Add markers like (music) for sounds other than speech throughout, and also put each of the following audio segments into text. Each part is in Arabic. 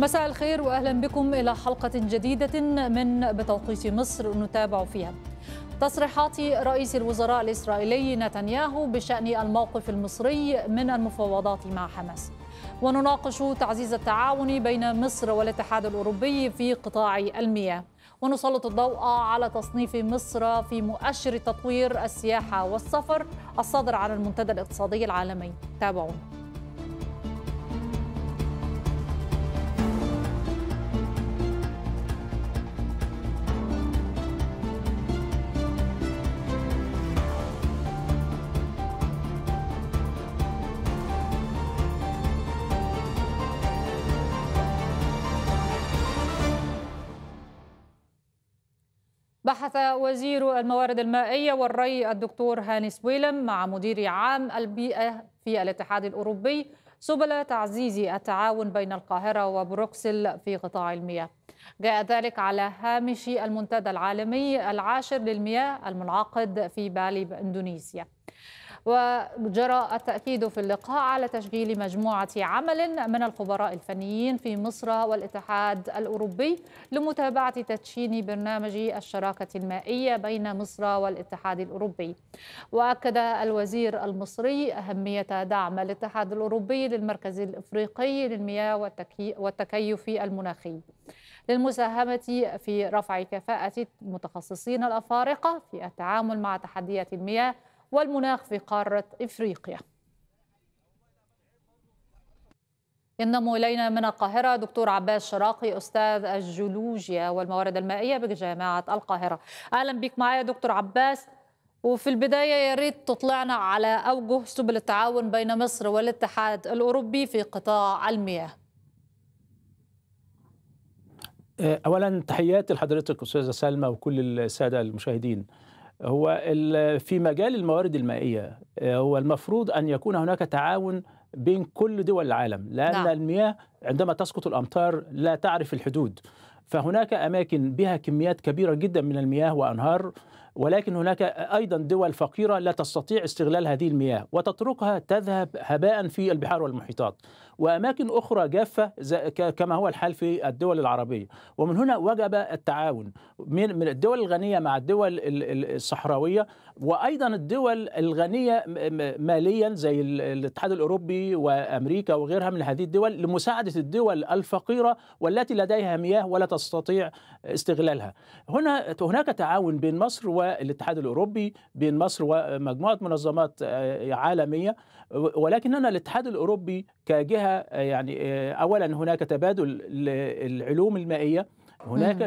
مساء الخير واهلا بكم الى حلقه جديده من بتوقيت مصر نتابع فيها تصريحات رئيس الوزراء الاسرائيلي نتنياهو بشان الموقف المصري من المفاوضات مع حماس ونناقش تعزيز التعاون بين مصر والاتحاد الاوروبي في قطاع المياه ونسلط الضوء على تصنيف مصر في مؤشر تطوير السياحه والسفر الصادر عن المنتدى الاقتصادي العالمي تابعونا بحث وزير الموارد المائية والري الدكتور هاني سويلم مع مدير عام البيئة في الاتحاد الأوروبي سبل تعزيز التعاون بين القاهرة وبروكسل في قطاع المياه جاء ذلك على هامش المنتدى العالمي العاشر للمياه المنعقد في بالي بإندونيسيا وجرى التأكيد في اللقاء على تشغيل مجموعة عمل من الخبراء الفنيين في مصر والاتحاد الأوروبي لمتابعة تدشين برنامج الشراكة المائية بين مصر والاتحاد الأوروبي وأكد الوزير المصري أهمية دعم الاتحاد الأوروبي للمركز الإفريقي للمياه والتكيف المناخي للمساهمة في رفع كفاءة المتخصصين الأفارقة في التعامل مع تحديات المياه والمناخ في قارة إفريقيا ينضم إلينا من القاهرة دكتور عباس شراقي أستاذ الجيولوجيا والموارد المائية بجامعة القاهرة أهلا بك معايا دكتور عباس وفي البداية يا ريت تطلعنا على أوجه سبل التعاون بين مصر والاتحاد الأوروبي في قطاع المياه أه، أولا تحياتي لحضرتك أستاذة سلمى وكل السادة المشاهدين هو في مجال الموارد المائية آه، هو المفروض أن يكون هناك تعاون بين كل دول العالم لأن نعم. المياه عندما تسقط الأمطار لا تعرف الحدود فهناك أماكن بها كميات كبيرة جدا من المياه وأنهار ولكن هناك أيضا دول فقيرة لا تستطيع استغلال هذه المياه وتتركها تذهب هباء في البحار والمحيطات وأماكن أخرى جافة كما هو الحال في الدول العربية ومن هنا وجب التعاون من الدول الغنية مع الدول الصحراوية وأيضا الدول الغنية ماليا زي الاتحاد الأوروبي وأمريكا وغيرها من هذه الدول لمساعدة الدول الفقيرة والتي لديها مياه ولا تستطيع استغلالها هنا هناك تعاون بين مصر والاتحاد الأوروبي بين مصر ومجموعة منظمات آه، عالمية ولكننا الاتحاد الأوروبي كجهة آه، يعني آه، أولا هناك تبادل للعلوم المائية هناك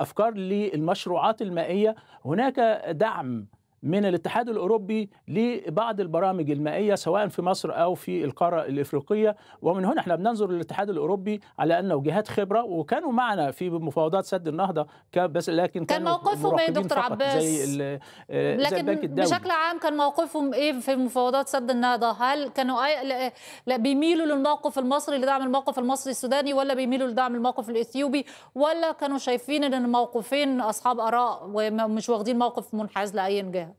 أفكار للمشروعات المائية هناك دعم من الاتحاد الاوروبي لبعض البرامج المائيه سواء في مصر او في القاره الافريقيه ومن هنا احنا بننظر للاتحاد الاوروبي على انه جهات خبره وكانوا معنا في مفاوضات سد النهضه بس لكن كان موقفهم ايه دكتور عباس زي آه، لكن زي بشكل عام كان موقفهم ايه في مفاوضات سد النهضه هل كانوا أي... لا بيميلوا للموقف المصري لدعم الموقف المصري السوداني ولا بيميلوا لدعم الموقف الاثيوبي ولا كانوا شايفين ان الموقفين اصحاب اراء ومش واخدين موقف منحاز لاي جهه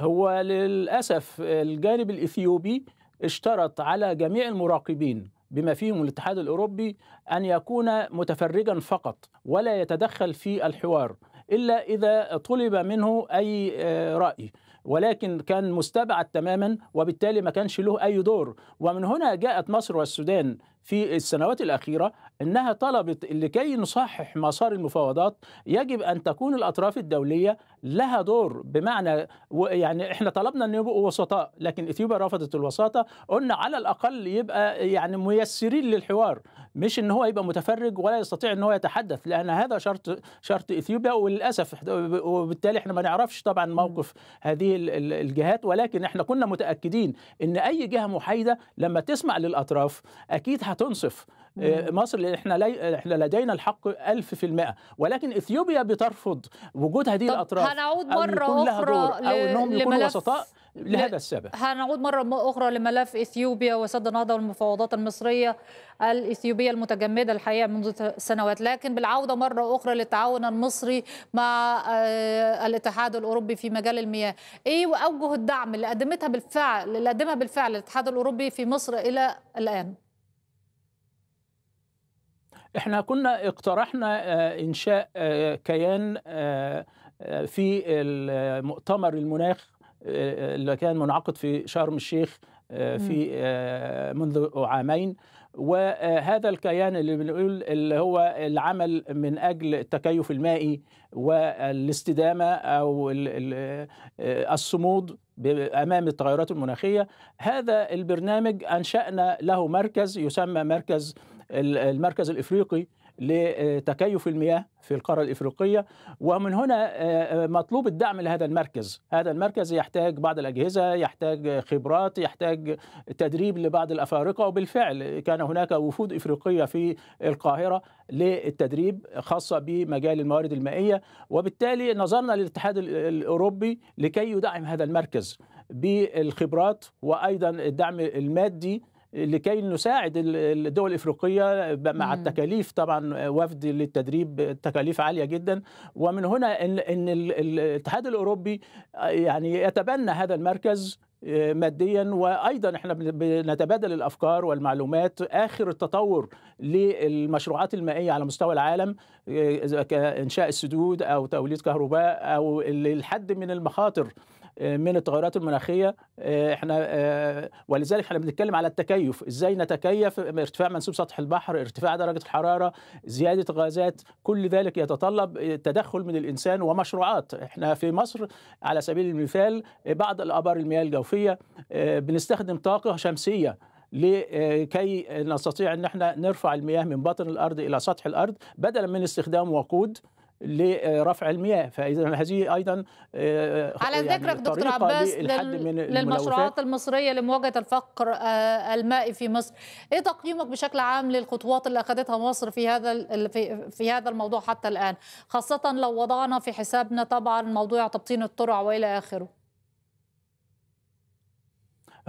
هو للأسف الجانب الإثيوبي اشترط على جميع المراقبين بما فيهم الاتحاد الأوروبي أن يكون متفرجا فقط ولا يتدخل في الحوار إلا إذا طلب منه أي آه، رأي ولكن كان مستبعد تماما وبالتالي ما كانش له أي دور ومن هنا جاءت مصر والسودان في السنوات الأخيرة انها طلبت لكي نصحح مسار المفاوضات يجب ان تكون الاطراف الدوليه لها دور بمعنى يعني احنا طلبنا ان يبقوا وسطاء لكن اثيوبيا رفضت الوساطه قلنا على الاقل يبقى يعني ميسرين للحوار مش ان هو يبقى متفرج ولا يستطيع ان هو يتحدث لان هذا شرط شرط اثيوبيا وللاسف وبالتالي احنا ما نعرفش طبعا موقف هذه الجهات ولكن احنا كنا متاكدين ان اي جهه محايده لما تسمع للاطراف اكيد هتنصف آه، مصر احنا لي... احنا لدينا الحق 1000% ولكن اثيوبيا بترفض وجود هذه الاطراف هنعود مره اخرى ل... او انهم يكونوا وسطاء لهذا السبب هنعود مرة أخرى لملف إثيوبيا وسد النهضة والمفاوضات المصرية الإثيوبية المتجمدة الحقيقة منذ سنوات لكن بالعودة مرة أخرى للتعاون المصري مع آه، الاتحاد الأوروبي في مجال المياه إيه وأوجه الدعم اللي قدمتها بالفعل اللي قدمها بالفعل الاتحاد الأوروبي في مصر إلى الآن احنا كنا اقترحنا آه، انشاء آه، كيان آه، في المؤتمر المناخ اللي كان منعقد في شرم الشيخ في منذ عامين وهذا الكيان اللي بنقول اللي هو العمل من اجل التكيف المائي والاستدامه او الصمود امام التغيرات المناخيه هذا البرنامج انشانا له مركز يسمى مركز المركز الافريقي لتكيف المياه في القاره الافريقيه ومن هنا آه، آه، مطلوب الدعم لهذا المركز، هذا المركز يحتاج بعض الاجهزه، يحتاج خبرات، يحتاج تدريب لبعض الافارقه وبالفعل كان هناك وفود افريقيه في القاهره للتدريب خاصه بمجال الموارد المائيه وبالتالي نظرنا للاتحاد الاوروبي لكي يدعم هذا المركز بالخبرات وايضا الدعم المادي لكي نساعد الدول الافريقيه مع التكاليف طبعا وفد للتدريب تكاليف عاليه جدا ومن هنا ان ان الاتحاد الاوروبي آه، يعني يتبنى هذا المركز آه، ماديا وايضا احنا بنتبادل الافكار والمعلومات اخر التطور للمشروعات المائيه على مستوى العالم آه، كانشاء السدود او توليد كهرباء او الحد من المخاطر من التغيرات المناخيه آه، احنا آه، ولذلك احنا بنتكلم على التكيف ازاي نتكيف ارتفاع منسوب سطح البحر ارتفاع درجه الحراره زياده غازات كل ذلك يتطلب آه، تدخل من الانسان ومشروعات احنا في مصر على سبيل المثال بعض الابار المياه الجوفيه بنستخدم طاقه شمسيه لكي نستطيع ان احنا نرفع المياه من بطن الارض الى سطح الارض بدلا من استخدام وقود لرفع المياه فاذا (laughs) هذه ايضا آه، على يعني ذكرك دكتور عباس للمشروعات المصريه لمواجهه الفقر آه، المائي في مصر ايه تقييمك بشكل عام للخطوات اللي اخذتها مصر في هذا في هذا الموضوع حتى الان خاصه لو وضعنا في حسابنا طبعا موضوع تبطين الترع والى اخره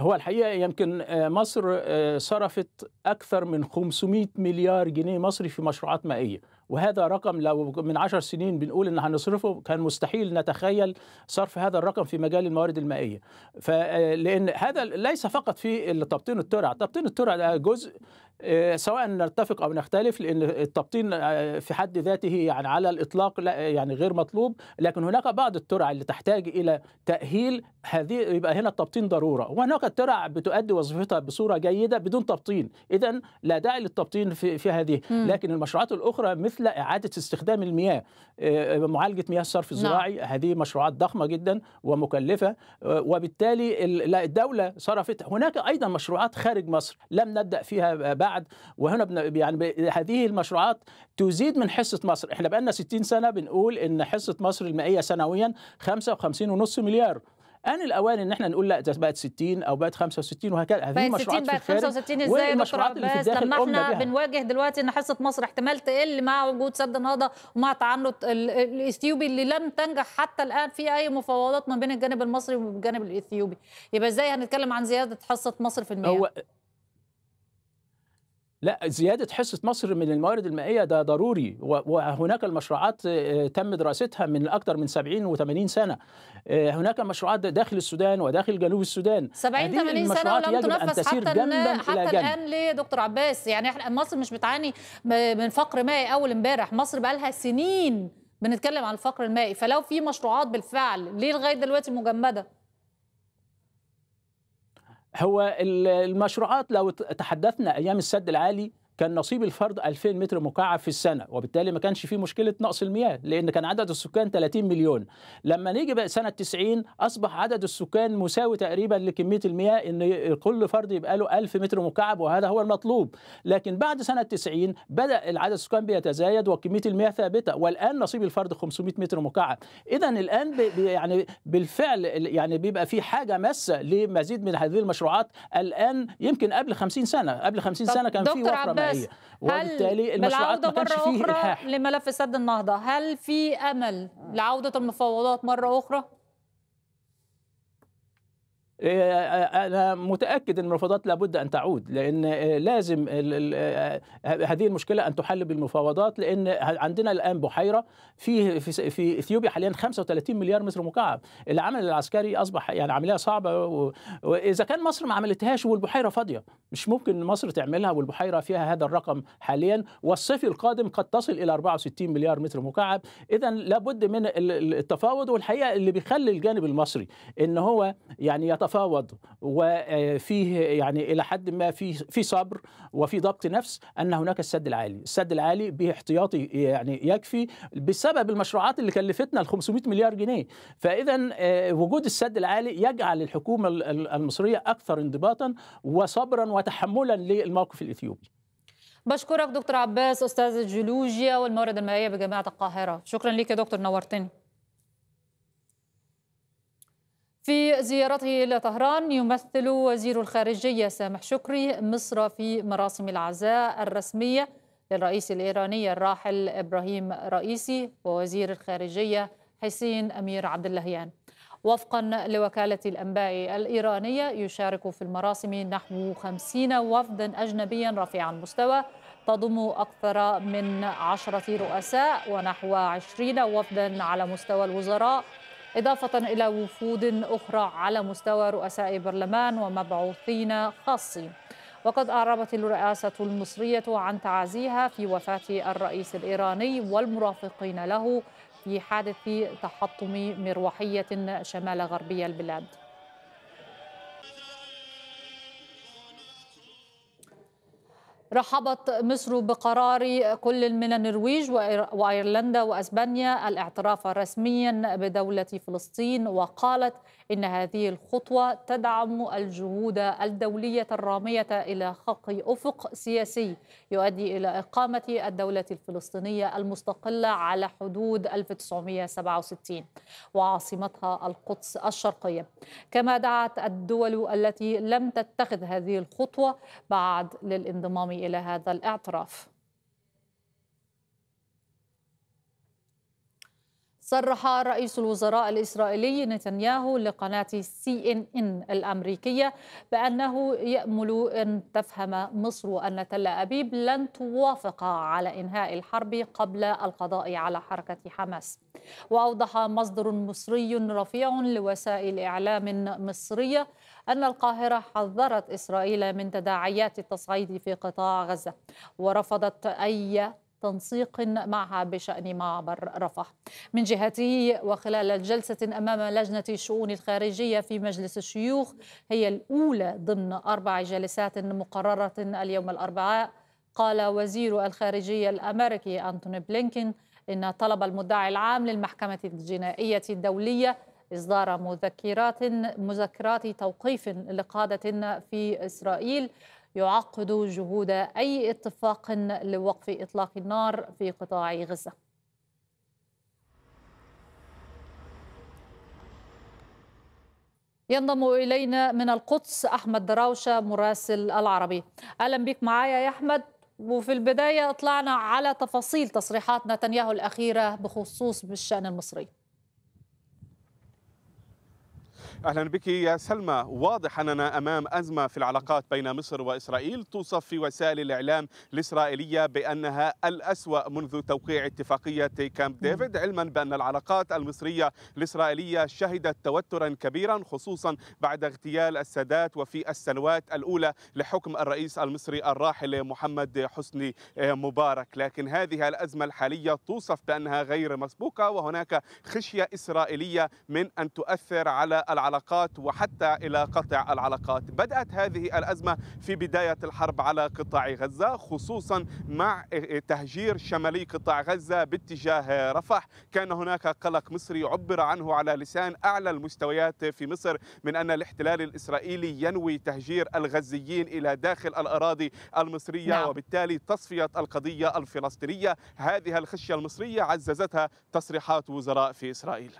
هو الحقيقه يمكن آه، مصر صرفت اكثر من 500 مليار جنيه مصري في مشروعات مائيه وهذا رقم لو من عشر سنين بنقول ان هنصرفه كان مستحيل نتخيل صرف هذا الرقم في مجال الموارد المائيه فلان هذا ليس فقط في تبطين الترع تبطين الترع ده جزء آه، سواء نتفق او نختلف لان التبطين آه، في حد ذاته يعني على الاطلاق لا يعني غير مطلوب لكن هناك بعض الترع اللي تحتاج الى تاهيل هذه يبقى هنا التبطين ضروره وهناك ترع بتؤدي وظيفتها بصوره جيده بدون تبطين اذا لا داعي للتبطين في, في هذه م. لكن المشروعات الاخرى مثل اعاده استخدام المياه آه، معالجه مياه الصرف نعم. الزراعي نعم. هذه مشروعات ضخمه جدا ومكلفه وبالتالي الدوله صرفت هناك ايضا مشروعات خارج مصر لم نبدا فيها بعد بعد وهنا يعني هذه المشروعات تزيد من حصه مصر احنا بقالنا 60 سنه بنقول ان حصه مصر المائيه سنويا 55.5 مليار ان الاوان ان احنا نقول لا ده بقت 60 او بقت 65 وهكذا هذه المشروعات بقت 65 ازاي دكتور عباس لما احنا بنواجه دلوقتي ان حصه مصر احتمال تقل مع وجود سد النهضه ومع تعنت الاثيوبي اللي لم تنجح حتى الان في اي مفاوضات ما بين الجانب المصري والجانب الاثيوبي يبقى ازاي هنتكلم عن زياده حصه مصر في المياه هو لا زيادة حصة مصر من الموارد المائية ده ضروري وهناك المشروعات آه، تم دراستها من أكثر من 70 و80 سنة آه، هناك مشروعات داخل السودان وداخل جنوب السودان 70 80 سنة ولم تنفذ حتى, جنباً حتى الآن ليه دكتور عباس يعني احنا مصر مش بتعاني من فقر مائي أول امبارح مصر بقى لها سنين بنتكلم عن الفقر المائي فلو في مشروعات بالفعل ليه لغاية دلوقتي مجمدة هو المشروعات لو تحدثنا ايام السد العالي كان نصيب الفرد 2000 متر مكعب في السنه وبالتالي ما كانش فيه مشكله نقص المياه لان كان عدد السكان 30 مليون لما نيجي بقى سنه 90 اصبح عدد السكان مساوي تقريبا لكميه المياه ان كل فرد يبقى له 1000 متر مكعب وهذا هو المطلوب لكن بعد سنه 90 بدا العدد السكان بيتزايد وكميه المياه ثابته والان نصيب الفرد 500 متر مكعب اذا الان بي يعني بالفعل يعني بيبقى في حاجه ماسه لمزيد من هذه المشروعات الان يمكن قبل 50 سنه قبل 50 سنه كان في وفره الغذائيه وبالتالي المشروعات ما كانش فيه إلحاح. لملف سد النهضه هل في امل لعوده المفاوضات مره اخرى آه، آه، آه، انا متاكد ان المفاوضات لابد ان تعود لان لازم هذه المشكله ان تحل بالمفاوضات لان عندنا الان بحيره في في, في اثيوبيا حاليا 35 مليار متر مكعب العمل العسكري اصبح يعني عمليه صعبه واذا كان مصر ما عملتهاش والبحيره فاضيه مش ممكن مصر تعملها والبحيره فيها هذا الرقم حاليا والصيف القادم قد تصل الى 64 مليار متر مكعب اذا لابد من التفاوض والحقيقه اللي بيخلي الجانب المصري ان هو يعني يتفاوض تفاوض وفيه يعني الى حد ما في في صبر وفي ضبط نفس ان هناك السد العالي، السد العالي به احتياطي يعني يكفي بسبب المشروعات اللي كلفتنا ال 500 مليار جنيه، فاذا آه، وجود السد العالي يجعل الحكومه المصريه اكثر انضباطا وصبرا وتحملا للموقف الاثيوبي. بشكرك دكتور عباس استاذ الجيولوجيا والموارد المائيه بجامعه القاهره، شكرا لك يا دكتور نورتني. في زيارته إلى طهران يمثل وزير الخارجية سامح شكري مصر في مراسم العزاء الرسمية للرئيس الإيراني الراحل إبراهيم رئيسي ووزير الخارجية حسين أمير عبد اللهيان وفقا لوكالة الأنباء الإيرانية يشارك في المراسم نحو خمسين وفدا أجنبيا رفيع المستوى تضم أكثر من عشرة رؤساء ونحو عشرين وفدا على مستوى الوزراء إضافة إلى وفود أخرى على مستوى رؤساء برلمان ومبعوثين خاصين وقد أعربت الرئاسة المصرية عن تعازيها في وفاة الرئيس الإيراني والمرافقين له في حادث تحطم مروحية شمال غربي البلاد رحبت مصر بقرار كل من النرويج وايرلندا واسبانيا الاعتراف رسميا بدوله فلسطين وقالت إن هذه الخطوة تدعم الجهود الدولية الرامية إلى خلق أفق سياسي يؤدي إلى إقامة الدولة الفلسطينية المستقلة على حدود 1967 وعاصمتها القدس الشرقية كما دعت الدول التي لم تتخذ هذه الخطوة بعد للانضمام إلى هذا الاعتراف صرح رئيس الوزراء الإسرائيلي نتنياهو لقناة سي إن إن الأمريكية بأنه يأمل أن تفهم مصر أن تل أبيب لن توافق على إنهاء الحرب قبل القضاء على حركة حماس وأوضح مصدر مصري رفيع لوسائل إعلام مصرية أن القاهرة حذرت إسرائيل من تداعيات التصعيد في قطاع غزة ورفضت أي تنسيق معها بشأن معبر رفح من جهته وخلال جلسة أمام لجنة الشؤون الخارجية في مجلس الشيوخ هي الأولى ضمن أربع جلسات مقررة اليوم الأربعاء قال وزير الخارجية الأمريكي أنتوني بلينكين إن طلب المدعي العام للمحكمة الجنائية الدولية إصدار مذكرات مذكرات توقيف لقادة في إسرائيل يعقد جهود أي اتفاق لوقف إطلاق النار في قطاع غزة ينضم إلينا من القدس أحمد دراوشة مراسل العربي أهلا بك معايا يا أحمد وفي البداية أطلعنا على تفاصيل تصريحات نتنياهو الأخيرة بخصوص بالشأن المصري اهلا بك يا سلمى واضح اننا امام ازمه في العلاقات بين مصر واسرائيل توصف في وسائل الاعلام الاسرائيليه بانها الاسوا منذ توقيع اتفاقيه كامب ديفيد علما بان العلاقات المصريه الاسرائيليه شهدت توترا كبيرا خصوصا بعد اغتيال السادات وفي السنوات الاولى لحكم الرئيس المصري الراحل محمد حسني مبارك لكن هذه الازمه الحاليه توصف بانها غير مسبوقه وهناك خشيه اسرائيليه من ان تؤثر على العلاقات العلاقات وحتى إلى قطع العلاقات بدأت هذه الأزمة في بداية الحرب على قطاع غزة خصوصا مع تهجير شمالي قطاع غزة باتجاه رفح كان هناك قلق مصري عبر عنه على لسان أعلى المستويات في مصر من أن الاحتلال الإسرائيلي ينوي تهجير الغزيين إلى داخل الأراضي المصرية نعم. وبالتالي تصفية القضية الفلسطينية هذه الخشية المصرية عززتها تصريحات وزراء في إسرائيل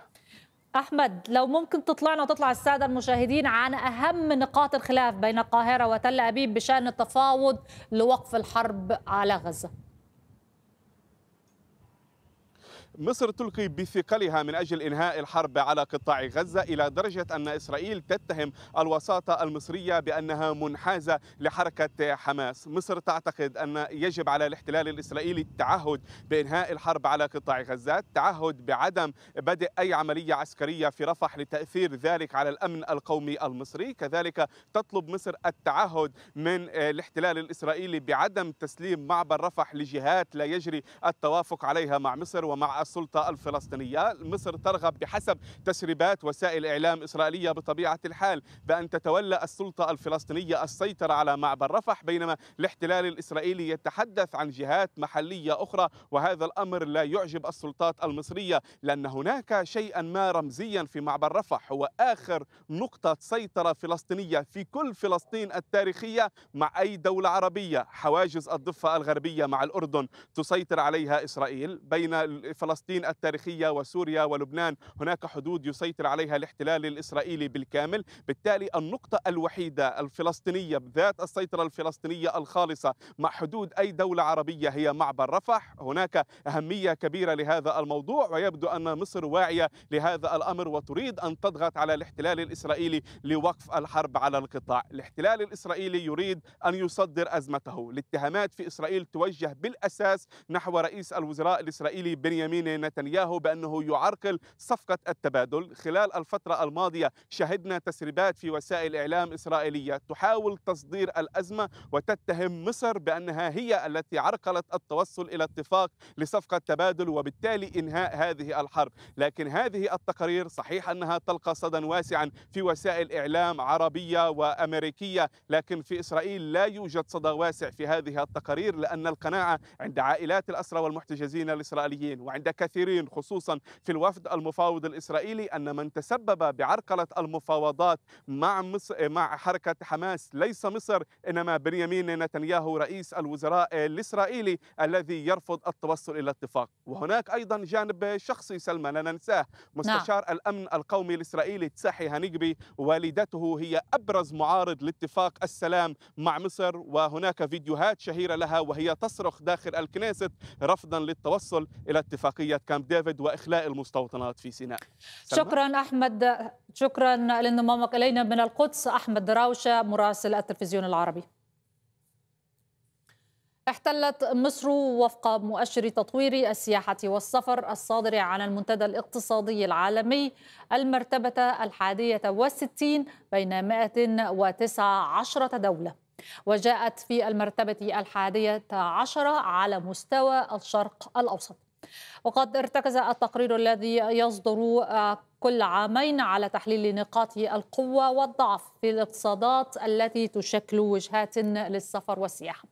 أحمد لو ممكن تطلعنا وتطلع السادة المشاهدين عن أهم نقاط الخلاف بين القاهرة وتل أبيب بشأن التفاوض لوقف الحرب على غزة مصر تلقي بثقلها من أجل إنهاء الحرب على قطاع غزة إلى درجة أن إسرائيل تتهم الوساطة المصرية بأنها منحازة لحركة حماس مصر تعتقد أن يجب على الاحتلال الإسرائيلي التعهد بإنهاء الحرب على قطاع غزة التعهد بعدم بدء أي عملية عسكرية في رفح لتأثير ذلك على الأمن القومي المصري كذلك تطلب مصر التعهد من الاحتلال الإسرائيلي بعدم تسليم معبر رفح لجهات لا يجري التوافق عليها مع مصر ومع السلطة الفلسطينية مصر ترغب بحسب تسريبات وسائل إعلام إسرائيلية بطبيعة الحال بأن تتولى السلطة الفلسطينية السيطرة على معبر رفح بينما الاحتلال الإسرائيلي يتحدث عن جهات محلية أخرى وهذا الأمر لا يعجب السلطات المصرية لأن هناك شيئا ما رمزيا في معبر رفح هو آخر نقطة سيطرة فلسطينية في كل فلسطين التاريخية مع أي دولة عربية حواجز الضفة الغربية مع الأردن تسيطر عليها إسرائيل بين فلسطين فلسطين التاريخية وسوريا ولبنان هناك حدود يسيطر عليها الاحتلال الإسرائيلي بالكامل بالتالي النقطة الوحيدة الفلسطينية بذات السيطرة الفلسطينية الخالصة مع حدود أي دولة عربية هي معبر رفح هناك أهمية كبيرة لهذا الموضوع ويبدو أن مصر واعية لهذا الأمر وتريد أن تضغط على الاحتلال الإسرائيلي لوقف الحرب على القطاع الاحتلال الإسرائيلي يريد أن يصدر أزمته الاتهامات في إسرائيل توجه بالأساس نحو رئيس الوزراء الإسرائيلي بنيامين بنيامين نتنياهو بأنه يعرقل صفقة التبادل خلال الفترة الماضية شهدنا تسريبات في وسائل إعلام إسرائيلية تحاول تصدير الأزمة وتتهم مصر بأنها هي التي عرقلت التوصل إلى اتفاق لصفقة تبادل وبالتالي إنهاء هذه الحرب لكن هذه التقارير صحيح أنها تلقى صدى واسعا في وسائل إعلام عربية وأمريكية لكن في إسرائيل لا يوجد صدى واسع في هذه التقارير لأن القناعة عند عائلات الأسرى والمحتجزين الإسرائيليين وعند كثيرين خصوصا في الوفد المفاوض الإسرائيلي أن من تسبب بعرقلة المفاوضات مع مصر مع حركة حماس ليس مصر إنما بنيامين نتنياهو رئيس الوزراء الإسرائيلي الذي يرفض التوصل إلى اتفاق وهناك أيضا جانب شخصي سلمى لا ننساه نعم. مستشار نعم. الأمن القومي الإسرائيلي تساحي هنيجبي والدته هي أبرز معارض لاتفاق السلام مع مصر وهناك فيديوهات شهيرة لها وهي تصرخ داخل الكنيست رفضا للتوصل إلى اتفاقية اتفاقية كامب ديفيد وإخلاء المستوطنات في سيناء شكرا أحمد شكرا لانضمامك إلينا من القدس أحمد راوشة مراسل التلفزيون العربي احتلت مصر وفق مؤشر تطوير السياحة والسفر الصادر عن المنتدى الاقتصادي العالمي المرتبة الحادية والستين بين 119 دولة وجاءت في المرتبة الحادية عشرة على مستوى الشرق الأوسط وقد ارتكز التقرير الذي يصدر آه، كل عامين على تحليل نقاط القوة والضعف في الاقتصادات التي تشكل وجهات للسفر والسياحة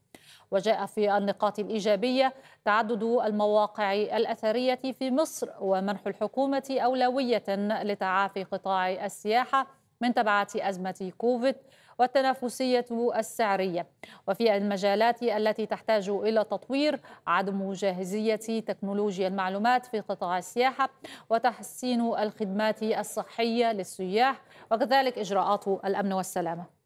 وجاء في النقاط الإيجابية تعدد المواقع الأثرية في مصر ومنح الحكومة أولوية لتعافي قطاع السياحة من تبعات أزمة كوفيد والتنافسية السعرية وفي المجالات التي تحتاج إلى تطوير عدم جاهزية تكنولوجيا المعلومات في قطاع السياحة وتحسين الخدمات الصحية للسياح وكذلك إجراءات الأمن والسلامة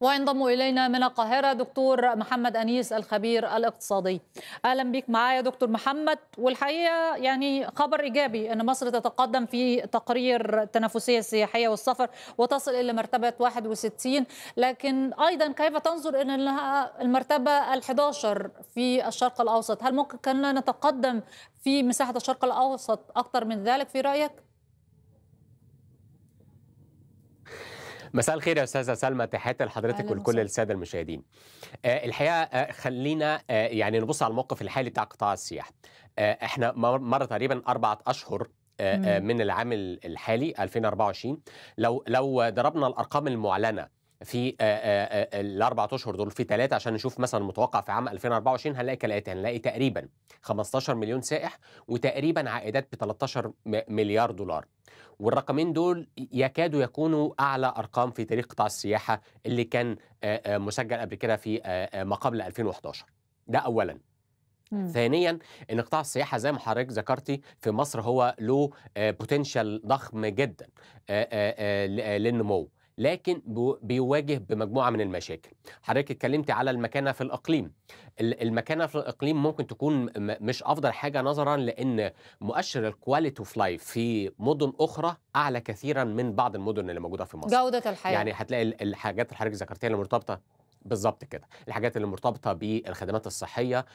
وينضم الينا من القاهره دكتور محمد انيس الخبير الاقتصادي اهلا بك معايا دكتور محمد والحقيقه يعني خبر ايجابي ان مصر تتقدم في تقرير التنافسيه السياحيه والسفر وتصل الى مرتبه 61 لكن ايضا كيف تنظر ان لها المرتبه ال11 في الشرق الاوسط هل ممكن كنا نتقدم في مساحه الشرق الاوسط اكثر من ذلك في رايك مساء الخير يا استاذه سلمى تحياتي لحضرتك ولكل الساده المشاهدين. آه، الحقيقه آه، خلينا آه، يعني نبص على الموقف الحالي بتاع قطاع السياحه. احنا مر تقريبا اربعه اشهر من العام الحالي 2024 لو لو ضربنا الارقام المعلنه في آه، آه، آه، الاربع اشهر دول في ثلاثه عشان نشوف مثلا المتوقع في عام 2024 هنلاقي كالاتي هنلاقي تقريبا 15 مليون سائح وتقريبا عائدات ب 13 مليار دولار والرقمين دول يكادوا يكونوا اعلى ارقام في تاريخ قطاع السياحه اللي كان مسجل قبل كده في ما قبل 2011 ده اولا مم. ثانيا ان قطاع السياحه زي ما حضرتك ذكرتي في مصر هو له بوتنشال ضخم جدا للنمو لكن بيواجه بمجموعه من المشاكل حضرتك اتكلمتي على المكانه في الاقليم المكانه في الاقليم ممكن تكون مش افضل حاجه نظرا لان مؤشر الكواليتي اوف لايف في مدن اخرى اعلى كثيرا من بعض المدن اللي موجوده في مصر جوده الحياه يعني هتلاقي الحاجات اللي حضرتك ذكرتيها اللي مرتبطه بالظبط كده الحاجات اللي مرتبطه بالخدمات الصحيه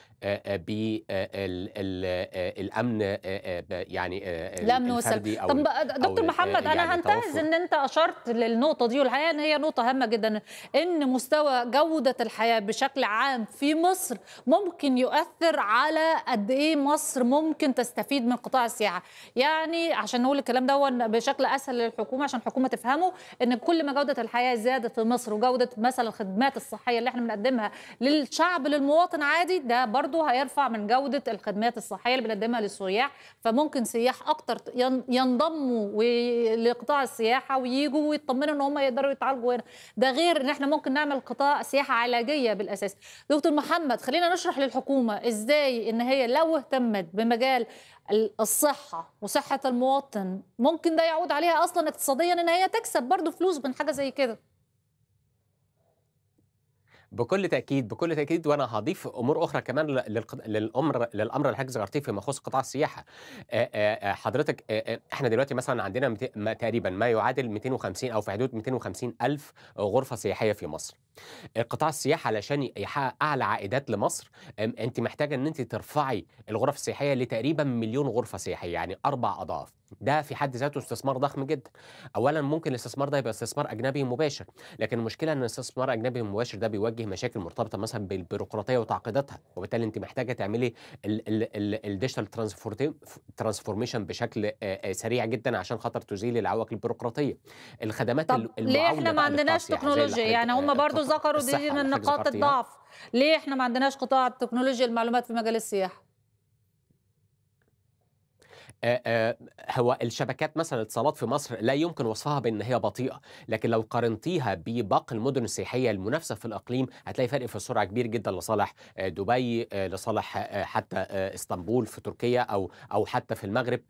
بالامن يعني الامن والسلامه طب دكتور محمد يعني انا هنتهز ان انت اشرت للنقطه دي والحقيقه ان هي نقطه هامه جدا ان مستوى جوده الحياه بشكل عام في مصر ممكن يؤثر على قد ايه مصر ممكن تستفيد من قطاع السياحه يعني عشان نقول الكلام ده بشكل اسهل للحكومه عشان الحكومه تفهمه ان كل ما جوده الحياه زادت في مصر وجوده مثلا الخدمات الصحيه الصحيه اللي احنا بنقدمها للشعب للمواطن عادي ده برضو هيرفع من جوده الخدمات الصحيه اللي بنقدمها للسياح فممكن سياح اكتر ينضموا لقطاع السياحه ويجوا ويطمنوا ان هم يقدروا يتعالجوا هنا ده غير ان احنا ممكن نعمل قطاع سياحه علاجيه بالاساس دكتور محمد خلينا نشرح للحكومه ازاي ان هي لو اهتمت بمجال الصحة وصحة المواطن ممكن ده يعود عليها أصلا اقتصاديا إن هي تكسب برضو فلوس من حاجة زي كده بكل تاكيد بكل تاكيد وانا هضيف امور اخرى كمان للامر للامر اللي حضرتك ذكرتيه فيما يخص قطاع السياحه حضرتك احنا دلوقتي مثلا عندنا تقريبا ما يعادل 250 او في حدود 250 الف غرفه سياحيه في مصر قطاع السياحه علشان يحقق اعلى عائدات لمصر انت محتاجه ان انت ترفعي الغرف السياحيه لتقريبا مليون غرفه سياحيه يعني اربع اضعاف ده في حد ذاته استثمار ضخم جدا اولا ممكن الاستثمار ده يبقى استثمار اجنبي مباشر لكن المشكله ان الاستثمار اجنبي مباشر ده بيواجه مشاكل مرتبطه مثلا بالبيروقراطيه وتعقيداتها وبالتالي انت محتاجه تعملي الديجيتال ترانسفورميشن بشكل سريع جدا عشان خاطر تزيل العوائق البيروقراطيه الخدمات طب ليه احنا ما عندناش تكنولوجيا يعني هم برضو ذكروا دي من نقاط الضعف ليه احنا ما عندناش قطاع تكنولوجيا المعلومات في مجال السياحه هو الشبكات مثلا الاتصالات في مصر لا يمكن وصفها بان هي بطيئه لكن لو قارنتيها بباقي المدن السياحيه المنافسه في الاقليم هتلاقي فرق في السرعه كبير جدا لصالح دبي لصالح حتى اسطنبول في تركيا او او حتى في المغرب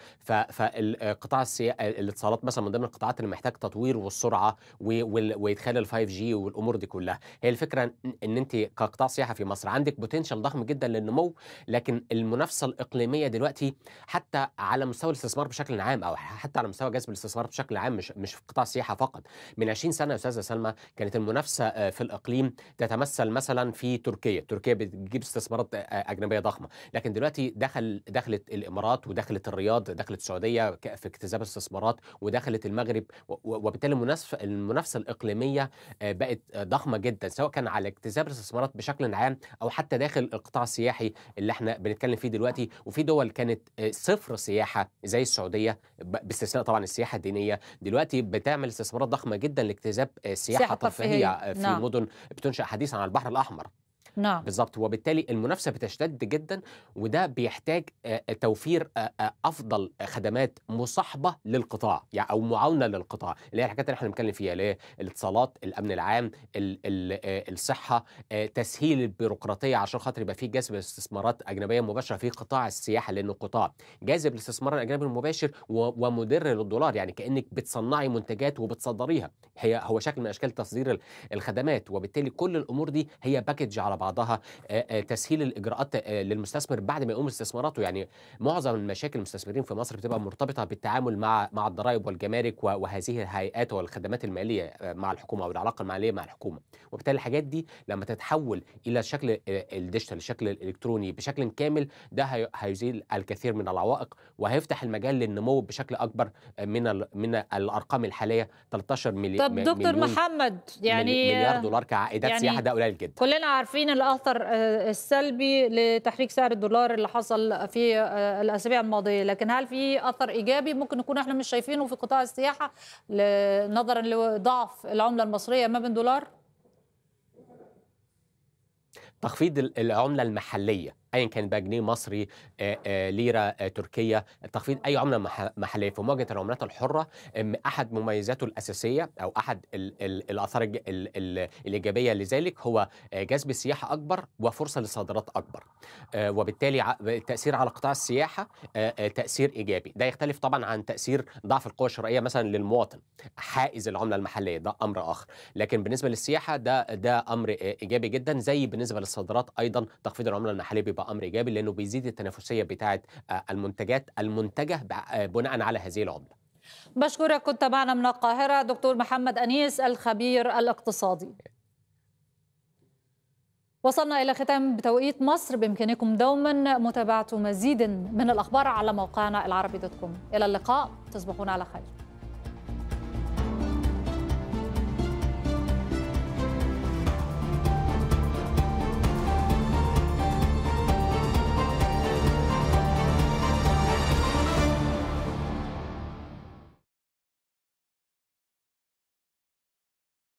فالقطاع الاتصالات مثلا من ضمن القطاعات اللي محتاج تطوير والسرعه ويدخال ال 5 جي والامور دي كلها هي الفكره ان انت كقطاع سياحه في مصر عندك بوتنشال ضخم جدا للنمو لكن المنافسه الاقليميه دلوقتي حتى على على مستوى الاستثمار بشكل عام او حتى على مستوى جذب الاستثمار بشكل عام مش مش في قطاع السياحه فقط من 20 سنه يا استاذه سلمى كانت المنافسه آه، في الاقليم تتمثل مثلا في تركيا تركيا بتجيب استثمارات آه، آه، اجنبيه ضخمه لكن دلوقتي دخل دخلت الامارات ودخلت الرياض دخلت السعوديه في اكتساب استثمارات ودخلت المغرب وبالتالي المنافسه المنافسه الاقليميه بقت ضخمه جدا سواء كان على اكتساب الاستثمارات بشكل عام او حتى داخل القطاع السياحي اللي احنا بنتكلم فيه دلوقتي وفي دول كانت صفر سياحه السياحه زي السعوديه باستثناء طبعا السياحه الدينيه دلوقتي بتعمل استثمارات ضخمه جدا لاكتساب آه، سياحه ترفيهيه في نعم. مدن بتنشا حديثا على البحر الاحمر نعم بالظبط وبالتالي المنافسه بتشتد جدا وده بيحتاج آه، آه، توفير آه، افضل خدمات مصاحبه للقطاع يعني او معاونه للقطاع اللي هي الحاجات اللي احنا بنتكلم فيها اللي هي الاتصالات الامن العام الـ الـ الصحه تسهيل البيروقراطيه عشان خاطر يبقى في جذب استثمارات اجنبيه مباشره في قطاع السياحه لانه قطاع جاذب للاستثمار الاجنبي المباشر ومدر للدولار يعني كانك بتصنعي منتجات وبتصدريها هي هو شكل من اشكال تصدير الخدمات وبالتالي كل الامور دي هي باكج على بعضها تسهيل الاجراءات للمستثمر بعد ما يقوم استثماراته يعني معظم المشاكل المستثمرين في مصر بتبقى مرتبطه بالتعامل مع مع الضرائب والجمارك وهذه الهيئات والخدمات الماليه مع الحكومه والعلاقه الماليه مع الحكومه وبالتالي الحاجات دي لما تتحول الى شكل الديجيتال الشكل الالكتروني بشكل كامل ده هيزيل الكثير من العوائق وهيفتح المجال للنمو بشكل اكبر من من الارقام الحاليه 13 مليار طب دكتور محمد يعني مليار دولار كعائدات يعني سياحه ده قليل جدا كلنا عارفين الاثر آه، السلبي لتحريك سعر الدولار اللي حصل في آه، الاسابيع الماضيه لكن هل في اثر ايجابي ممكن نكون احنا مش شايفينه في قطاع السياحه نظرا لضعف العمله المصريه ما بين دولار تخفيض العمله المحليه ايا كان بقى جنيه مصري ليره تركيه تخفيض اي عمله محليه في مواجهه العملات الحره احد مميزاته الاساسيه او احد الاثار الايجابيه لذلك هو جذب سياحه اكبر وفرصه لصادرات اكبر وبالتالي تاثير على قطاع السياحه تاثير ايجابي ده يختلف طبعا عن تاثير ضعف القوه الشرائيه مثلا للمواطن حائز العمله المحليه ده امر اخر لكن بالنسبه للسياحه ده ده امر ايجابي جدا زي بالنسبه للصادرات ايضا تخفيض العمله المحليه بيبقى هيبقى امر ايجابي لانه بيزيد التنافسيه بتاعه آه، المنتجات المنتجه آه، بناء على هذه العمله بشكرك كنت معنا من القاهره دكتور محمد انيس الخبير الاقتصادي وصلنا إلى ختام بتوقيت مصر بإمكانكم دوما متابعة مزيد من الأخبار على موقعنا العربي دوت كوم إلى اللقاء تصبحون على خير